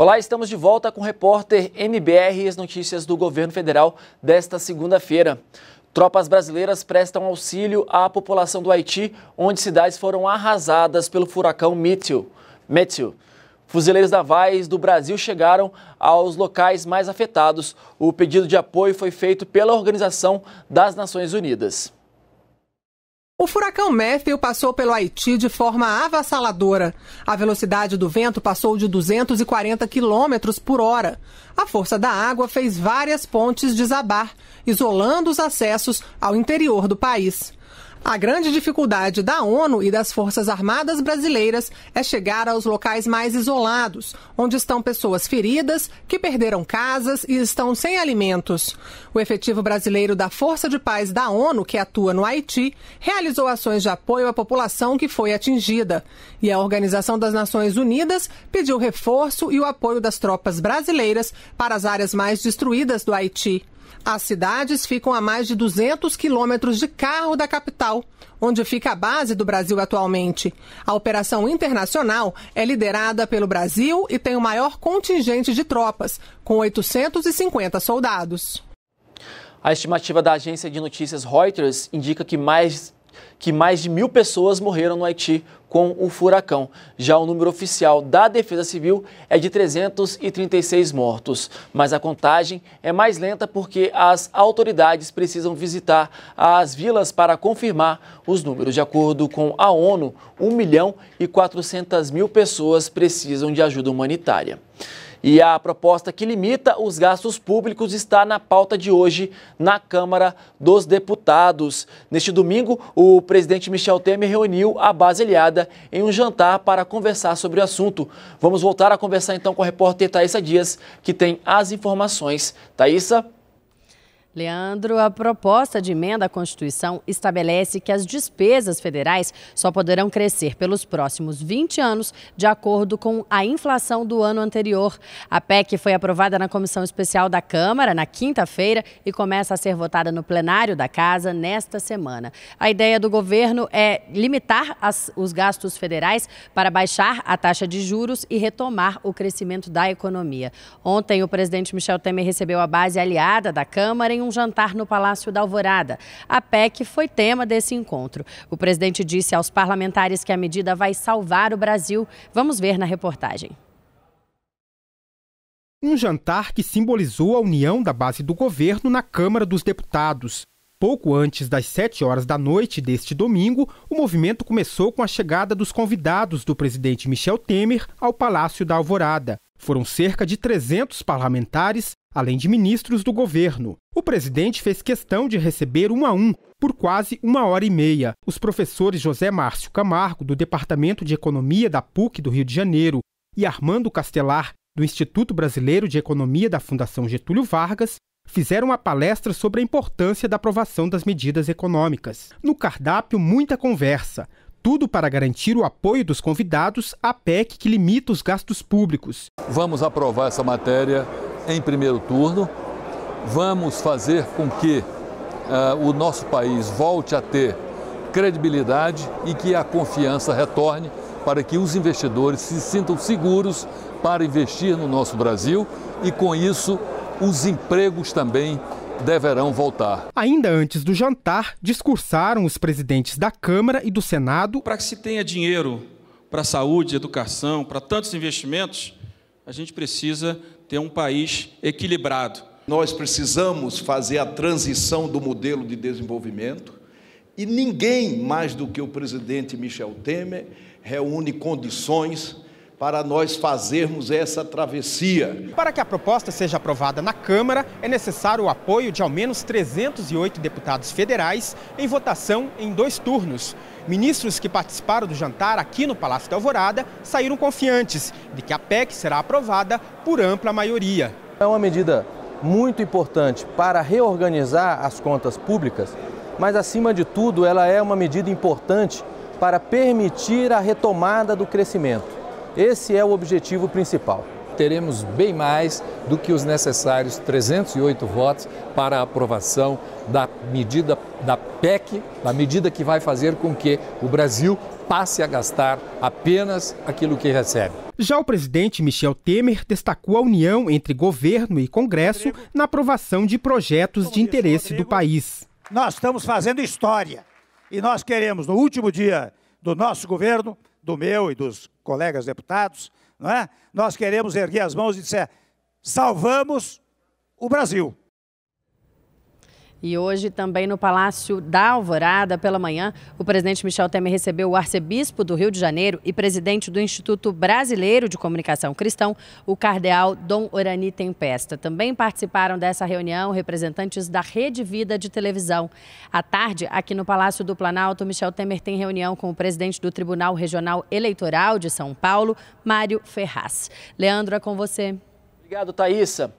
Olá, estamos de volta com o repórter MBR e as notícias do governo federal desta segunda-feira. Tropas brasileiras prestam auxílio à população do Haiti, onde cidades foram arrasadas pelo furacão Matthew. Matthew. Fuzileiros navais do Brasil chegaram aos locais mais afetados. O pedido de apoio foi feito pela Organização das Nações Unidas. O furacão Matthew passou pelo Haiti de forma avassaladora. A velocidade do vento passou de 240 quilômetros por hora. A força da água fez várias pontes desabar, isolando os acessos ao interior do país. A grande dificuldade da ONU e das Forças Armadas brasileiras é chegar aos locais mais isolados, onde estão pessoas feridas, que perderam casas e estão sem alimentos. O efetivo brasileiro da Força de Paz da ONU, que atua no Haiti, realizou ações de apoio à população que foi atingida. E a Organização das Nações Unidas pediu reforço e o apoio das tropas brasileiras para as áreas mais destruídas do Haiti. As cidades ficam a mais de 200 quilômetros de carro da capital, onde fica a base do Brasil atualmente. A operação internacional é liderada pelo Brasil e tem o maior contingente de tropas, com 850 soldados. A estimativa da agência de notícias Reuters indica que mais que mais de mil pessoas morreram no Haiti com o furacão. Já o número oficial da Defesa Civil é de 336 mortos, mas a contagem é mais lenta porque as autoridades precisam visitar as vilas para confirmar os números. De acordo com a ONU, 1 milhão e 400 mil pessoas precisam de ajuda humanitária. E a proposta que limita os gastos públicos está na pauta de hoje na Câmara dos Deputados. Neste domingo, o presidente Michel Temer reuniu a base aliada em um jantar para conversar sobre o assunto. Vamos voltar a conversar então com a repórter Thaisa Dias, que tem as informações. Thaisa? Leandro, a proposta de emenda à Constituição estabelece que as despesas federais só poderão crescer pelos próximos 20 anos, de acordo com a inflação do ano anterior. A PEC foi aprovada na Comissão Especial da Câmara na quinta-feira e começa a ser votada no plenário da Casa nesta semana. A ideia do governo é limitar as, os gastos federais para baixar a taxa de juros e retomar o crescimento da economia. Ontem, o presidente Michel Temer recebeu a base aliada da Câmara em um jantar no Palácio da Alvorada. A PEC foi tema desse encontro. O presidente disse aos parlamentares que a medida vai salvar o Brasil. Vamos ver na reportagem. Um jantar que simbolizou a união da base do governo na Câmara dos Deputados. Pouco antes das 7 horas da noite deste domingo, o movimento começou com a chegada dos convidados do presidente Michel Temer ao Palácio da Alvorada. Foram cerca de 300 parlamentares, além de ministros do governo. O presidente fez questão de receber um a um, por quase uma hora e meia, os professores José Márcio Camargo, do Departamento de Economia da PUC do Rio de Janeiro, e Armando Castelar, do Instituto Brasileiro de Economia da Fundação Getúlio Vargas, fizeram uma palestra sobre a importância da aprovação das medidas econômicas. No cardápio, muita conversa tudo para garantir o apoio dos convidados à PEC que limita os gastos públicos. Vamos aprovar essa matéria em primeiro turno. Vamos fazer com que uh, o nosso país volte a ter credibilidade e que a confiança retorne para que os investidores se sintam seguros para investir no nosso Brasil e, com isso, os empregos também deverão voltar. Ainda antes do jantar, discursaram os presidentes da Câmara e do Senado. Para que se tenha dinheiro para saúde, educação, para tantos investimentos, a gente precisa ter um país equilibrado. Nós precisamos fazer a transição do modelo de desenvolvimento e ninguém mais do que o presidente Michel Temer reúne condições para nós fazermos essa travessia. Para que a proposta seja aprovada na Câmara, é necessário o apoio de ao menos 308 deputados federais em votação em dois turnos. Ministros que participaram do jantar aqui no Palácio da Alvorada saíram confiantes de que a PEC será aprovada por ampla maioria. É uma medida muito importante para reorganizar as contas públicas, mas acima de tudo, ela é uma medida importante para permitir a retomada do crescimento. Esse é o objetivo principal. Teremos bem mais do que os necessários 308 votos para a aprovação da medida da PEC, da medida que vai fazer com que o Brasil passe a gastar apenas aquilo que recebe. Já o presidente Michel Temer destacou a união entre governo e Congresso na aprovação de projetos de interesse do país. Nós estamos fazendo história e nós queremos, no último dia do nosso governo, do meu e dos colegas deputados, não é? Nós queremos erguer as mãos e dizer: salvamos o Brasil. E hoje também no Palácio da Alvorada, pela manhã, o presidente Michel Temer recebeu o arcebispo do Rio de Janeiro e presidente do Instituto Brasileiro de Comunicação Cristão, o cardeal Dom Orani Tempesta. Também participaram dessa reunião representantes da Rede Vida de televisão. À tarde, aqui no Palácio do Planalto, Michel Temer tem reunião com o presidente do Tribunal Regional Eleitoral de São Paulo, Mário Ferraz. Leandro, é com você. Obrigado, Thaisa.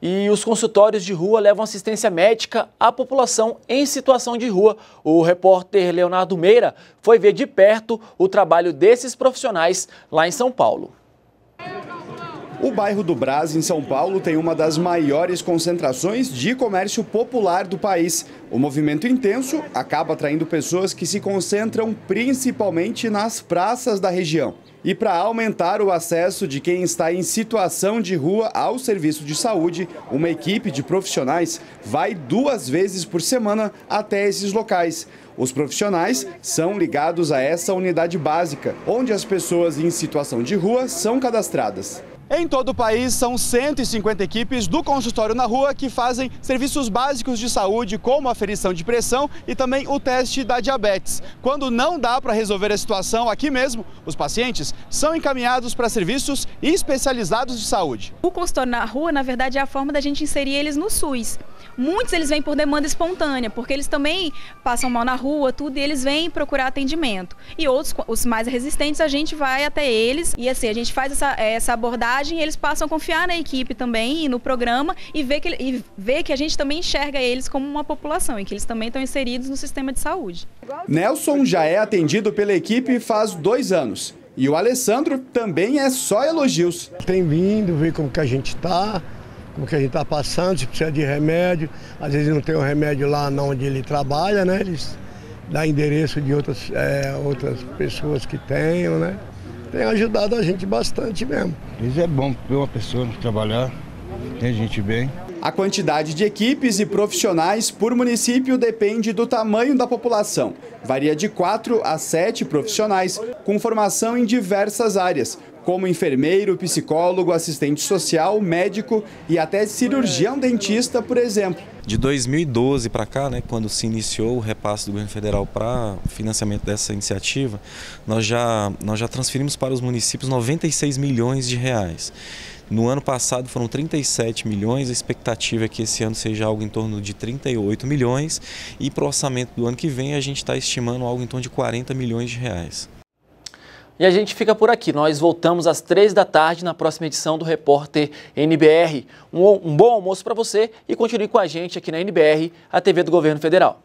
E os consultórios de rua levam assistência médica à população em situação de rua. O repórter Leonardo Meira foi ver de perto o trabalho desses profissionais lá em São Paulo. O bairro do Brás, em São Paulo, tem uma das maiores concentrações de comércio popular do país. O movimento intenso acaba atraindo pessoas que se concentram principalmente nas praças da região. E para aumentar o acesso de quem está em situação de rua ao serviço de saúde, uma equipe de profissionais vai duas vezes por semana até esses locais. Os profissionais são ligados a essa unidade básica, onde as pessoas em situação de rua são cadastradas. Em todo o país, são 150 equipes do consultório na rua que fazem serviços básicos de saúde, como aferição de pressão e também o teste da diabetes. Quando não dá para resolver a situação aqui mesmo, os pacientes são encaminhados para serviços especializados de saúde. O consultório na rua, na verdade, é a forma da gente inserir eles no SUS. Muitos eles vêm por demanda espontânea, porque eles também passam mal na rua, tudo, e eles vêm procurar atendimento. E outros, os mais resistentes, a gente vai até eles e assim, a gente faz essa, essa abordagem e eles passam a confiar na equipe também e no programa e ver que, que a gente também enxerga eles como uma população e que eles também estão inseridos no sistema de saúde. Nelson já é atendido pela equipe faz dois anos. E o Alessandro também é só elogios. Tem vindo, ver como que a gente está, o que a gente está passando, se precisa de remédio, às vezes não tem o um remédio lá onde ele trabalha, né? Eles dão endereço de outras, é, outras pessoas que tenham, né? Tem ajudado a gente bastante mesmo. Isso é bom para uma pessoa trabalhar, tem gente bem. A quantidade de equipes e profissionais por município depende do tamanho da população. Varia de 4 a 7 profissionais, com formação em diversas áreas, como enfermeiro, psicólogo, assistente social, médico e até cirurgião dentista, por exemplo. De 2012 para cá, né, quando se iniciou o repasse do governo federal para financiamento dessa iniciativa, nós já, nós já transferimos para os municípios 96 milhões de reais. No ano passado foram 37 milhões, a expectativa é que esse ano seja algo em torno de 38 milhões e para o orçamento do ano que vem a gente está estimando algo em torno de 40 milhões de reais. E a gente fica por aqui. Nós voltamos às três da tarde na próxima edição do Repórter NBR. Um, um bom almoço para você e continue com a gente aqui na NBR, a TV do Governo Federal.